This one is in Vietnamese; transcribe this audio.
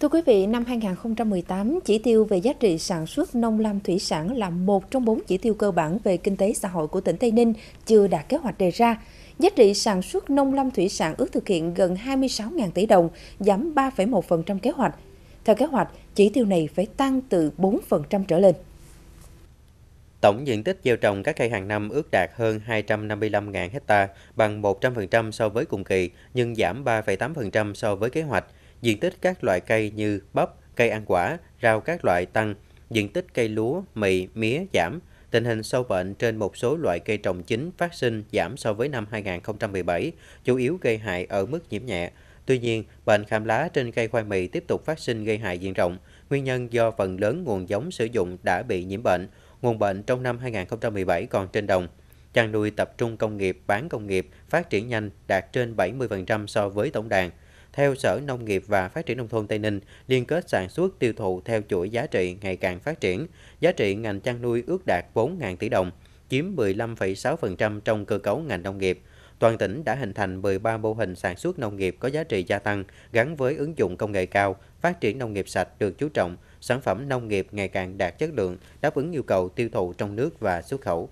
Thưa quý vị, năm 2018, chỉ tiêu về giá trị sản xuất nông lâm thủy sản là một trong bốn chỉ tiêu cơ bản về kinh tế xã hội của tỉnh Tây Ninh chưa đạt kế hoạch đề ra. Giá trị sản xuất nông lâm thủy sản ước thực hiện gần 26.000 tỷ đồng, giảm 3,1% kế hoạch. Theo kế hoạch, chỉ tiêu này phải tăng từ 4% trở lên. Tổng diện tích gieo trồng các cây hàng năm ước đạt hơn 255.000 ha, bằng 100% so với cùng kỳ, nhưng giảm 3,8% so với kế hoạch diện tích các loại cây như bắp, cây ăn quả, rau các loại tăng, diện tích cây lúa, mì, mía giảm. Tình hình sâu bệnh trên một số loại cây trồng chính phát sinh giảm so với năm 2017, chủ yếu gây hại ở mức nhiễm nhẹ. Tuy nhiên, bệnh khảm lá trên cây khoai mì tiếp tục phát sinh gây hại diện rộng, nguyên nhân do phần lớn nguồn giống sử dụng đã bị nhiễm bệnh. Nguồn bệnh trong năm 2017 còn trên đồng. Chăn nuôi tập trung công nghiệp, bán công nghiệp phát triển nhanh đạt trên 70% so với tổng đàn theo Sở Nông nghiệp và Phát triển Nông thôn Tây Ninh, liên kết sản xuất tiêu thụ theo chuỗi giá trị ngày càng phát triển. Giá trị ngành chăn nuôi ước đạt 4.000 tỷ đồng, chiếm 15,6% trong cơ cấu ngành nông nghiệp. Toàn tỉnh đã hình thành 13 mô hình sản xuất nông nghiệp có giá trị gia tăng gắn với ứng dụng công nghệ cao, phát triển nông nghiệp sạch được chú trọng, sản phẩm nông nghiệp ngày càng đạt chất lượng, đáp ứng yêu cầu tiêu thụ trong nước và xuất khẩu.